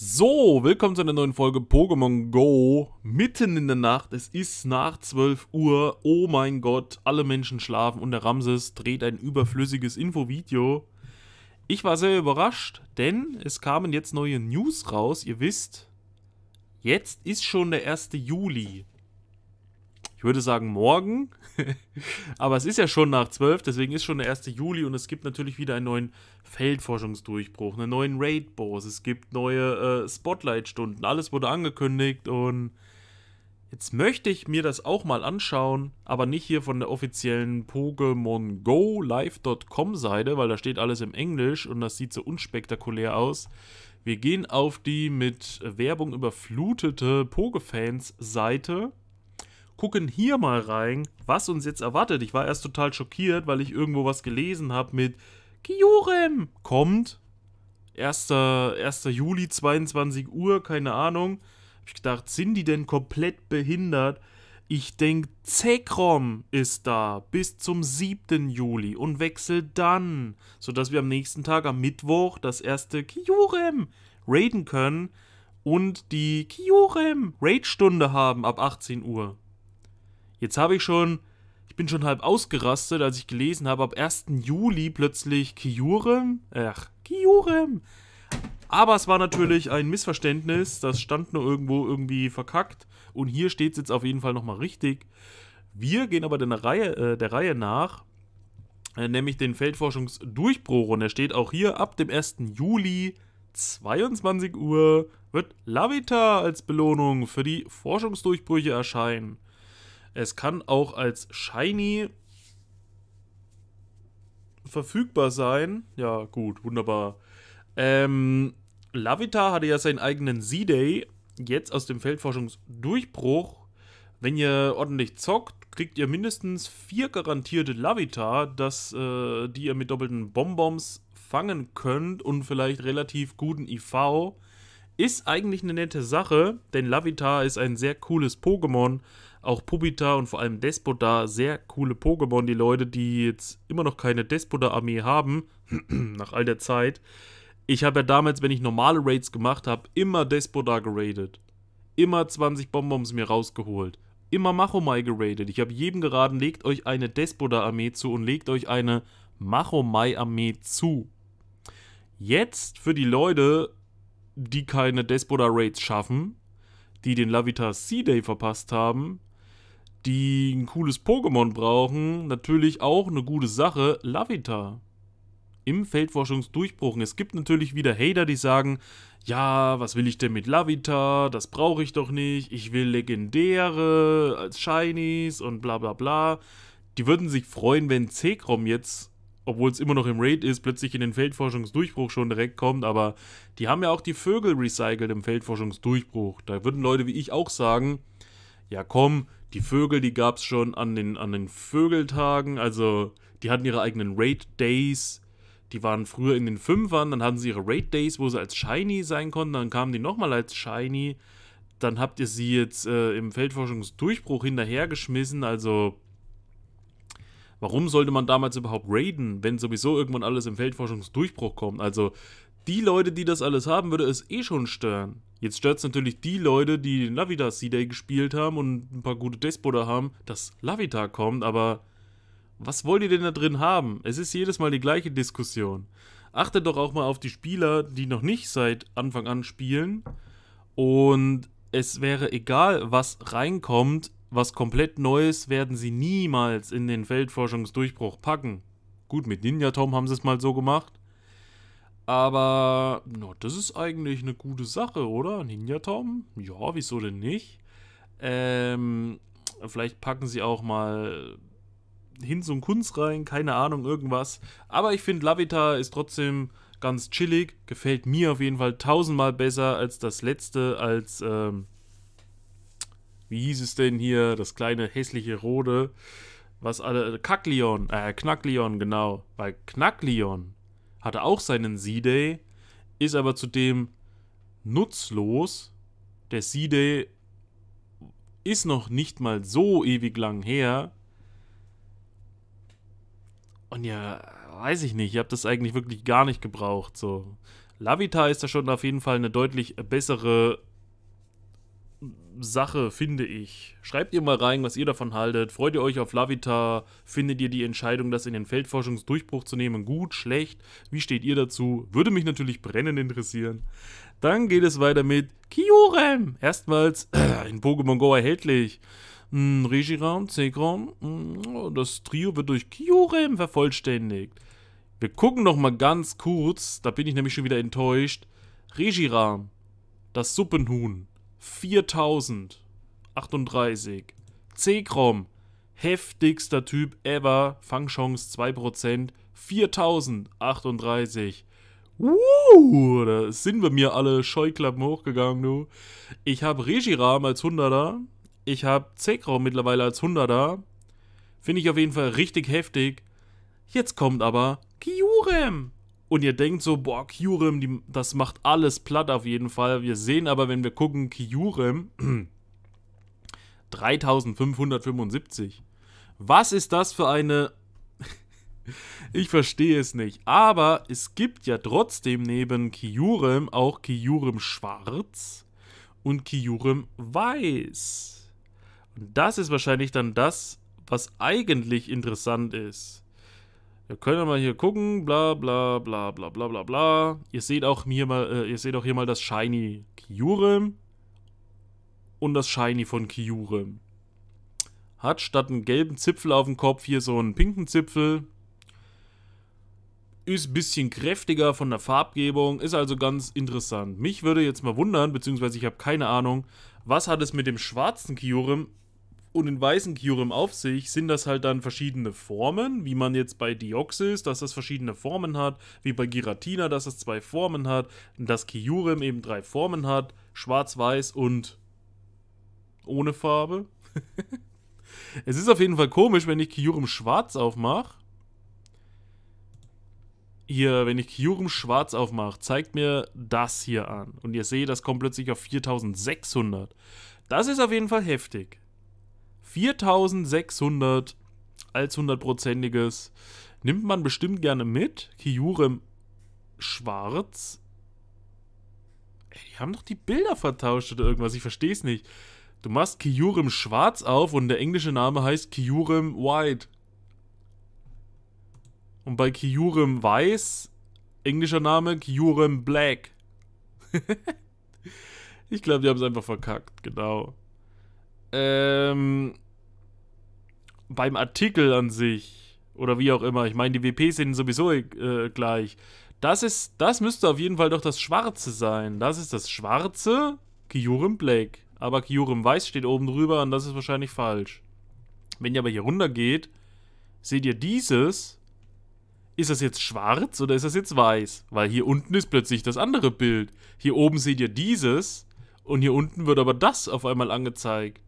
So, willkommen zu einer neuen Folge Pokémon Go. Mitten in der Nacht, es ist nach 12 Uhr. Oh mein Gott, alle Menschen schlafen und der Ramses dreht ein überflüssiges Infovideo. Ich war sehr überrascht, denn es kamen jetzt neue News raus. Ihr wisst, jetzt ist schon der 1. Juli. Ich würde sagen morgen. Aber es ist ja schon nach 12, deswegen ist schon der 1. Juli und es gibt natürlich wieder einen neuen Feldforschungsdurchbruch, einen neuen Raid-Boss, es gibt neue äh, Spotlight-Stunden. Alles wurde angekündigt und jetzt möchte ich mir das auch mal anschauen, aber nicht hier von der offiziellen Pokémon Go Live.com Seite, weil da steht alles im Englisch und das sieht so unspektakulär aus. Wir gehen auf die mit Werbung überflutete Pogefans Seite gucken hier mal rein, was uns jetzt erwartet. Ich war erst total schockiert, weil ich irgendwo was gelesen habe mit Kyurem kommt. 1. 1. Juli, 22 Uhr, keine Ahnung. Hab ich gedacht, sind die denn komplett behindert? Ich denke, Zekrom ist da bis zum 7. Juli und wechselt dann, sodass wir am nächsten Tag, am Mittwoch, das erste Kyurem raiden können und die Kyurem Raidstunde haben ab 18 Uhr. Jetzt habe ich schon, ich bin schon halb ausgerastet, als ich gelesen habe, ab 1. Juli plötzlich Kiurem. Ach, Kiurem. Aber es war natürlich ein Missverständnis, das stand nur irgendwo irgendwie verkackt. Und hier steht es jetzt auf jeden Fall nochmal richtig. Wir gehen aber der Reihe, äh, der Reihe nach, äh, nämlich den Feldforschungsdurchbruch. Und der steht auch hier ab dem 1. Juli 22 Uhr wird Lavita als Belohnung für die Forschungsdurchbrüche erscheinen. Es kann auch als Shiny verfügbar sein. Ja, gut, wunderbar. Ähm, Lavita hatte ja seinen eigenen Z-Day. Jetzt aus dem Feldforschungsdurchbruch. Wenn ihr ordentlich zockt, kriegt ihr mindestens vier garantierte Lavita, das, äh, die ihr mit doppelten Bonbons fangen könnt und vielleicht relativ guten IV. Ist eigentlich eine nette Sache, denn Lavita ist ein sehr cooles Pokémon auch Pubita und vor allem Despodar sehr coole Pokémon. Die Leute, die jetzt immer noch keine Despodar-Armee haben, nach all der Zeit. Ich habe ja damals, wenn ich normale Raids gemacht habe, immer Despodar geradet. Immer 20 Bonbons mir rausgeholt. Immer Machomai geradet. Ich habe jedem geraten, legt euch eine Despodar-Armee zu und legt euch eine Machomai-Armee zu. Jetzt für die Leute, die keine Despodar Raids schaffen, die den Lavita Sea Day verpasst haben, die ein cooles Pokémon brauchen, natürlich auch eine gute Sache, Lavita. Im Feldforschungsdurchbruch. Es gibt natürlich wieder Hater, die sagen, ja, was will ich denn mit Lavita? Das brauche ich doch nicht. Ich will Legendäre als Shinies und bla bla bla. Die würden sich freuen, wenn Zekrom jetzt, obwohl es immer noch im Raid ist, plötzlich in den Feldforschungsdurchbruch schon direkt kommt. Aber die haben ja auch die Vögel recycelt im Feldforschungsdurchbruch. Da würden Leute wie ich auch sagen, ja komm, die Vögel, die gab es schon an den, an den Vögeltagen. Also, die hatten ihre eigenen Raid-Days. Die waren früher in den Fünfern, dann hatten sie ihre Raid-Days, wo sie als Shiny sein konnten. Dann kamen die nochmal als Shiny. Dann habt ihr sie jetzt äh, im Feldforschungsdurchbruch hinterhergeschmissen. Also, warum sollte man damals überhaupt raiden, wenn sowieso irgendwann alles im Feldforschungsdurchbruch kommt? Also, die Leute, die das alles haben, würde es eh schon stören. Jetzt stört es natürlich die Leute, die den Lavita C-Day gespielt haben und ein paar gute Despoter haben, dass Lavita kommt, aber was wollt ihr denn da drin haben? Es ist jedes Mal die gleiche Diskussion. Achtet doch auch mal auf die Spieler, die noch nicht seit Anfang an spielen. Und es wäre egal, was reinkommt, was komplett Neues werden sie niemals in den Feldforschungsdurchbruch packen. Gut, mit Ninja Tom haben sie es mal so gemacht. Aber, no, das ist eigentlich eine gute Sache, oder? Ninja Tom? Ja, wieso denn nicht? Ähm, vielleicht packen sie auch mal Hinz und Kunz rein, keine Ahnung, irgendwas. Aber ich finde, Lavita ist trotzdem ganz chillig, gefällt mir auf jeden Fall tausendmal besser als das letzte, als, ähm, wie hieß es denn hier, das kleine hässliche Rode, was alle, Kackleon, äh, Knacklion, genau, Weil Knacklion hatte auch seinen C-Day, ist aber zudem nutzlos. Der C-Day ist noch nicht mal so ewig lang her. Und ja, weiß ich nicht, ich habe das eigentlich wirklich gar nicht gebraucht. So, Lavita ist da schon auf jeden Fall eine deutlich bessere Sache, finde ich. Schreibt ihr mal rein, was ihr davon haltet. Freut ihr euch auf Lavita? Findet ihr die Entscheidung, das in den Feldforschungsdurchbruch zu nehmen, gut, schlecht? Wie steht ihr dazu? Würde mich natürlich brennend interessieren. Dann geht es weiter mit Kyurem. Erstmals in Pokémon Go erhältlich. Hm, Regiram, Zekrom, hm, das Trio wird durch Kyurem vervollständigt. Wir gucken noch mal ganz kurz, da bin ich nämlich schon wieder enttäuscht. Regiram, das Suppenhuhn. 4038. C-Crom, heftigster Typ ever, Fangchance 2%, 4038. Uh, da sind wir mir alle Scheuklappen hochgegangen, du. Ich habe Regiram als 100er. Ich habe Zekrom mittlerweile als 100er. Finde ich auf jeden Fall richtig heftig. Jetzt kommt aber Kiurem und ihr denkt so, boah, Kyurem, die, das macht alles platt auf jeden Fall. Wir sehen aber, wenn wir gucken, Kyurem 3575. Was ist das für eine... ich verstehe es nicht. Aber es gibt ja trotzdem neben Kyurem auch Kyurem Schwarz und Kyurem Weiß. Und das ist wahrscheinlich dann das, was eigentlich interessant ist. Wir können mal hier gucken, bla bla bla bla bla bla bla. Ihr seht auch hier mal, äh, ihr seht auch hier mal das Shiny Kyurem und das Shiny von Kyurem. Hat statt einen gelben Zipfel auf dem Kopf hier so einen pinken Zipfel. Ist ein bisschen kräftiger von der Farbgebung, ist also ganz interessant. Mich würde jetzt mal wundern, beziehungsweise ich habe keine Ahnung, was hat es mit dem schwarzen Kyurem und den weißen Kyurem auf sich, sind das halt dann verschiedene Formen, wie man jetzt bei Deoxys, dass das verschiedene Formen hat, wie bei Giratina, dass das zwei Formen hat, dass Kyurem eben drei Formen hat, schwarz-weiß und ohne Farbe. es ist auf jeden Fall komisch, wenn ich Kyurem schwarz aufmache. Hier, wenn ich Kyurem schwarz aufmache, zeigt mir das hier an. Und ihr seht, das kommt plötzlich auf 4600. Das ist auf jeden Fall heftig. 4600 als 100%iges nimmt man bestimmt gerne mit. Kiurem Schwarz. Ey, die haben doch die Bilder vertauscht oder irgendwas. Ich verstehe es nicht. Du machst Kiurem Schwarz auf und der englische Name heißt Kiurem White. Und bei Kiurem Weiß, englischer Name Kiurem Black. ich glaube, die haben es einfach verkackt, genau ähm, beim Artikel an sich oder wie auch immer, ich meine, die WPs sind sowieso äh, gleich. Das ist, das müsste auf jeden Fall doch das Schwarze sein. Das ist das Schwarze Kyurem Black. Aber Kyurem Weiß steht oben drüber und das ist wahrscheinlich falsch. Wenn ihr aber hier runter geht, seht ihr dieses. Ist das jetzt schwarz oder ist das jetzt weiß? Weil hier unten ist plötzlich das andere Bild. Hier oben seht ihr dieses und hier unten wird aber das auf einmal angezeigt.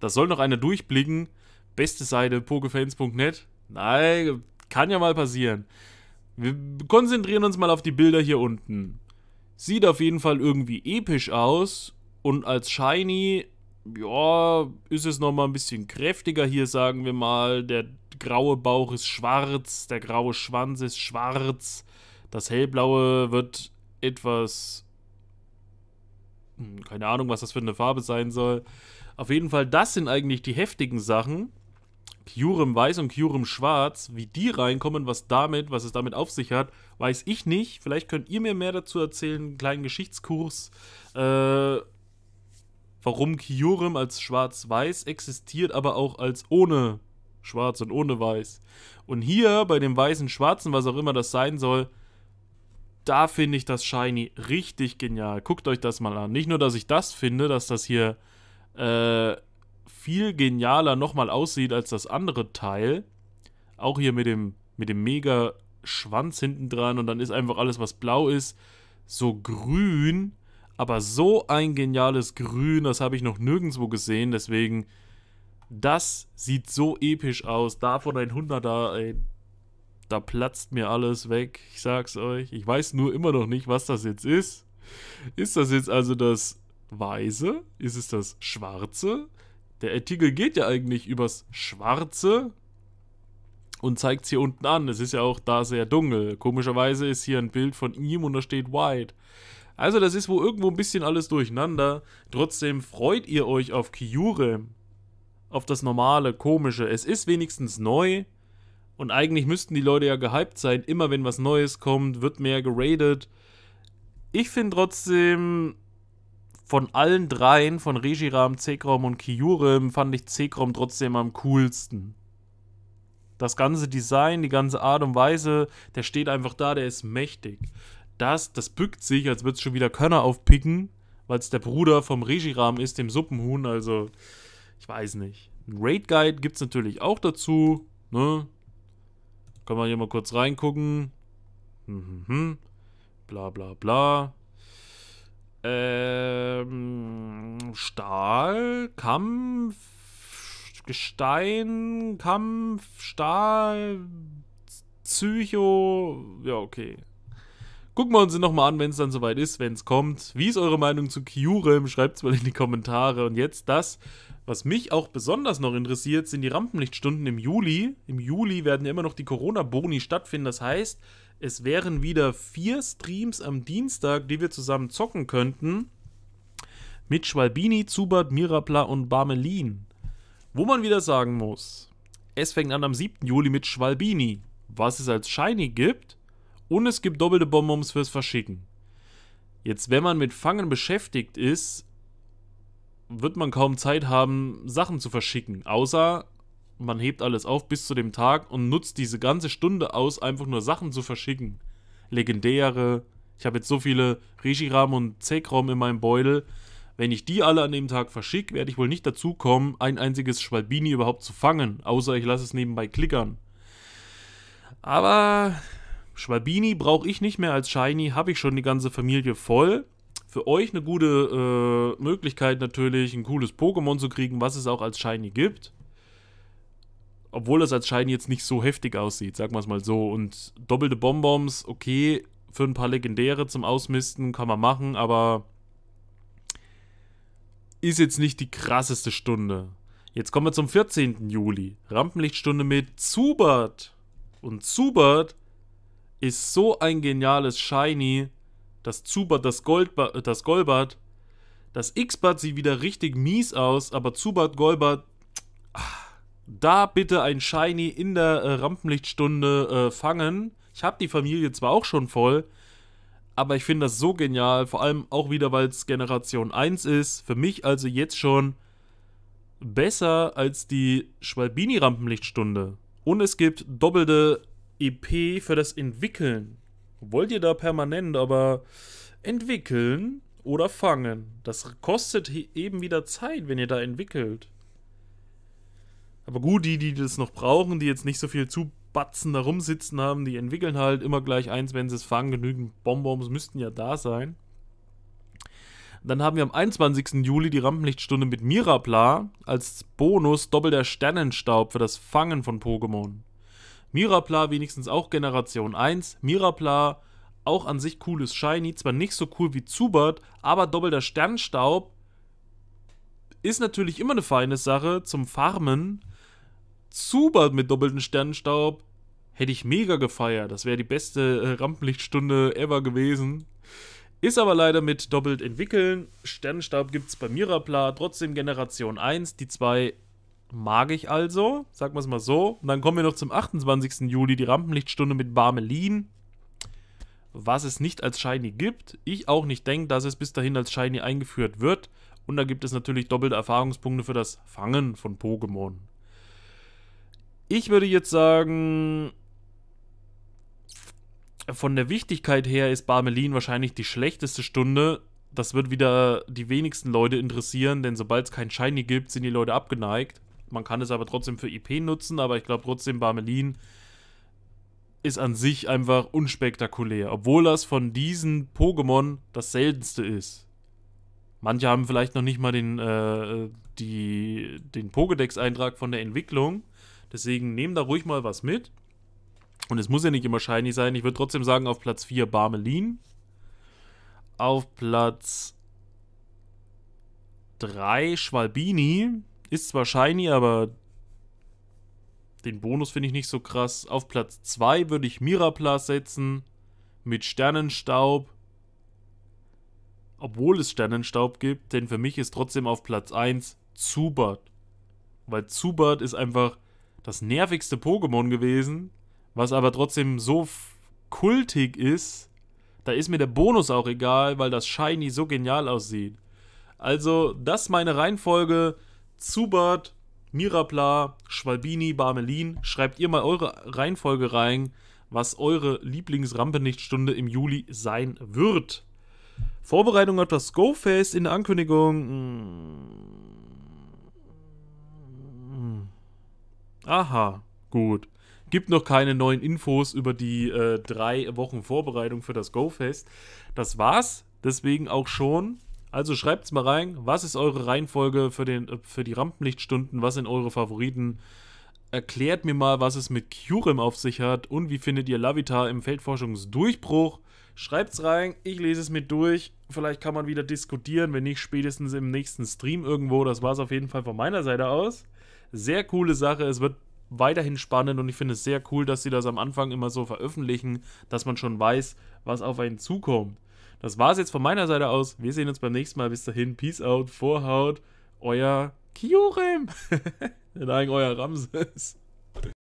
Da soll noch einer durchblicken. Beste Seite pokefans.net. Nein, kann ja mal passieren. Wir konzentrieren uns mal auf die Bilder hier unten. Sieht auf jeden Fall irgendwie episch aus. Und als Shiny, ja, ist es nochmal ein bisschen kräftiger hier, sagen wir mal. Der graue Bauch ist schwarz, der graue Schwanz ist schwarz. Das hellblaue wird etwas... Hm, keine Ahnung, was das für eine Farbe sein soll. Auf jeden Fall, das sind eigentlich die heftigen Sachen. Kyurem Weiß und Kyurem Schwarz, wie die reinkommen, was damit, was es damit auf sich hat, weiß ich nicht. Vielleicht könnt ihr mir mehr dazu erzählen, einen kleinen Geschichtskurs, äh, warum Kyurem als Schwarz-Weiß existiert, aber auch als ohne Schwarz und ohne Weiß. Und hier bei dem weißen Schwarzen, was auch immer das sein soll, da finde ich das Shiny richtig genial. Guckt euch das mal an. Nicht nur, dass ich das finde, dass das hier äh, viel genialer nochmal aussieht als das andere Teil. Auch hier mit dem, mit dem mega Schwanz hinten dran und dann ist einfach alles, was blau ist, so grün. Aber so ein geniales Grün, das habe ich noch nirgendwo gesehen. Deswegen, das sieht so episch aus. Davon ein 100er, ey, da platzt mir alles weg. Ich sag's euch. Ich weiß nur immer noch nicht, was das jetzt ist. Ist das jetzt also das Weiße? Ist es das Schwarze? Der Artikel geht ja eigentlich übers Schwarze und zeigt es hier unten an. Es ist ja auch da sehr dunkel. Komischerweise ist hier ein Bild von ihm und da steht White. Also das ist wohl irgendwo ein bisschen alles durcheinander. Trotzdem freut ihr euch auf Kyure. Auf das normale, komische. Es ist wenigstens neu. Und eigentlich müssten die Leute ja gehypt sein. Immer wenn was Neues kommt, wird mehr geradet. Ich finde trotzdem, von allen dreien, von Regiram, Zekrom und Kyurem, fand ich Zekrom trotzdem am coolsten. Das ganze Design, die ganze Art und Weise, der steht einfach da, der ist mächtig. Das, das bückt sich, als würde es schon wieder Körner aufpicken, weil es der Bruder vom Regiram ist, dem Suppenhuhn, also ich weiß nicht. Ein Raid Guide gibt es natürlich auch dazu, ne? Können wir hier mal kurz reingucken. Mhm. mhm. Bla bla bla. Ähm, Stahl, Kampf, Gestein, Kampf, Stahl, Psycho. Ja, okay. Gucken wir uns ihn nochmal an, wenn es dann soweit ist, wenn es kommt. Wie ist eure Meinung zu Kyurem? Schreibt es mal in die Kommentare. Und jetzt das, was mich auch besonders noch interessiert, sind die Rampenlichtstunden im Juli. Im Juli werden ja immer noch die Corona-Boni stattfinden. Das heißt, es wären wieder vier Streams am Dienstag, die wir zusammen zocken könnten. Mit Schwalbini, Zubat, Mirapla und Barmelin. Wo man wieder sagen muss, es fängt an am 7. Juli mit Schwalbini, was es als Shiny gibt. Und es gibt doppelte Bonbons fürs Verschicken. Jetzt, wenn man mit Fangen beschäftigt ist, wird man kaum Zeit haben, Sachen zu verschicken. Außer man hebt alles auf bis zu dem Tag und nutzt diese ganze Stunde aus, einfach nur Sachen zu verschicken. Legendäre. Ich habe jetzt so viele Rishiram und Zekrom in meinem Beutel. Wenn ich die alle an dem Tag verschicke, werde ich wohl nicht dazu kommen, ein einziges Schwalbini überhaupt zu fangen, außer ich lasse es nebenbei klickern. Aber Schwalbini brauche ich nicht mehr als Shiny, habe ich schon die ganze Familie voll. Für euch eine gute äh, Möglichkeit natürlich, ein cooles Pokémon zu kriegen, was es auch als Shiny gibt obwohl das als Schein jetzt nicht so heftig aussieht, sagen wir es mal so. Und doppelte Bonbons, okay, für ein paar Legendäre zum Ausmisten kann man machen, aber ist jetzt nicht die krasseste Stunde. Jetzt kommen wir zum 14. Juli. Rampenlichtstunde mit Zubert. Und Zubert ist so ein geniales Shiny, dass Zubat das, Gold, das Golbert, das X-Bart sieht wieder richtig mies aus, aber Zubat Golbert, ach, da bitte ein Shiny in der äh, Rampenlichtstunde äh, fangen. Ich habe die Familie zwar auch schon voll, aber ich finde das so genial, vor allem auch wieder, weil es Generation 1 ist. Für mich also jetzt schon besser als die Schwalbini-Rampenlichtstunde. Und es gibt doppelte EP für das Entwickeln. Wollt ihr da permanent aber entwickeln oder fangen? Das kostet eben wieder Zeit, wenn ihr da entwickelt. Aber gut, die, die das noch brauchen, die jetzt nicht so viel Zubatzen da rumsitzen haben, die entwickeln halt immer gleich eins, wenn sie es fangen. Genügend Bonbons müssten ja da sein. Dann haben wir am 21. Juli die Rampenlichtstunde mit Mirapla als Bonus doppelter Sternenstaub für das Fangen von Pokémon. Mirapla wenigstens auch Generation 1. Mirapla auch an sich cooles Shiny, zwar nicht so cool wie Zubat, aber doppelter Sternenstaub ist natürlich immer eine feine Sache zum Farmen Zubat mit doppeltem Sternenstaub hätte ich mega gefeiert. Das wäre die beste äh, Rampenlichtstunde ever gewesen. Ist aber leider mit doppelt entwickeln. Sternenstaub gibt es bei Mirapla, trotzdem Generation 1. Die zwei mag ich also, sagen wir es mal so. Und dann kommen wir noch zum 28. Juli, die Rampenlichtstunde mit Barmelin. Was es nicht als Shiny gibt. Ich auch nicht denke, dass es bis dahin als Shiny eingeführt wird. Und da gibt es natürlich doppelte Erfahrungspunkte für das Fangen von Pokémon. Ich würde jetzt sagen, von der Wichtigkeit her ist Barmelin wahrscheinlich die schlechteste Stunde. Das wird wieder die wenigsten Leute interessieren, denn sobald es kein Shiny gibt, sind die Leute abgeneigt. Man kann es aber trotzdem für IP nutzen, aber ich glaube trotzdem, Barmelin ist an sich einfach unspektakulär, obwohl das von diesen Pokémon das seltenste ist. Manche haben vielleicht noch nicht mal den, äh, den Pokédex-Eintrag von der Entwicklung. Deswegen nehmt da ruhig mal was mit. Und es muss ja nicht immer shiny sein. Ich würde trotzdem sagen, auf Platz 4 Barmelin. Auf Platz 3 Schwalbini. Ist zwar shiny, aber den Bonus finde ich nicht so krass. Auf Platz 2 würde ich Miraplas setzen. Mit Sternenstaub. Obwohl es Sternenstaub gibt, denn für mich ist trotzdem auf Platz 1 Zubat. Weil Zubat ist einfach das nervigste Pokémon gewesen, was aber trotzdem so kultig ist, da ist mir der Bonus auch egal, weil das Shiny so genial aussieht. Also, das ist meine Reihenfolge. Zubat, Mirapla, Schwalbini, Barmelin. Schreibt ihr mal eure Reihenfolge rein, was eure Lieblingsrampenlichtstunde im Juli sein wird. Vorbereitung auf das Go-Fest in der Ankündigung. Hm, Aha, gut. Gibt noch keine neuen Infos über die äh, drei Wochen Vorbereitung für das GoFest. Das war's. Deswegen auch schon. Also schreibt's mal rein. Was ist eure Reihenfolge für, den, äh, für die Rampenlichtstunden? Was sind eure Favoriten? Erklärt mir mal, was es mit Curim auf sich hat und wie findet ihr Lavita im Feldforschungsdurchbruch? Schreibt's rein, ich lese es mit durch. Vielleicht kann man wieder diskutieren, wenn nicht spätestens im nächsten Stream irgendwo. Das war's auf jeden Fall von meiner Seite aus. Sehr coole Sache. Es wird weiterhin spannend und ich finde es sehr cool, dass sie das am Anfang immer so veröffentlichen, dass man schon weiß, was auf einen zukommt. Das war es jetzt von meiner Seite aus. Wir sehen uns beim nächsten Mal. Bis dahin, Peace out, Vorhaut, euer Kiorem. Nein, euer Ramses.